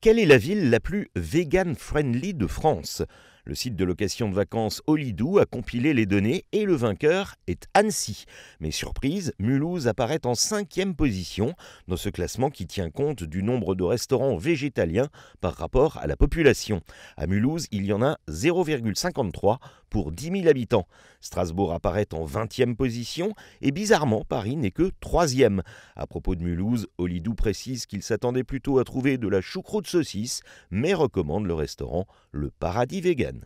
Quelle est la ville la plus vegan-friendly de France le site de location de vacances Olidou a compilé les données et le vainqueur est Annecy. Mais surprise, Mulhouse apparaît en cinquième position dans ce classement qui tient compte du nombre de restaurants végétaliens par rapport à la population. À Mulhouse, il y en a 0,53 pour 10 000 habitants. Strasbourg apparaît en 20e position et bizarrement, Paris n'est que 3e. À propos de Mulhouse, Olidou précise qu'il s'attendait plutôt à trouver de la choucroute saucisse, mais recommande le restaurant Le Paradis Vegan.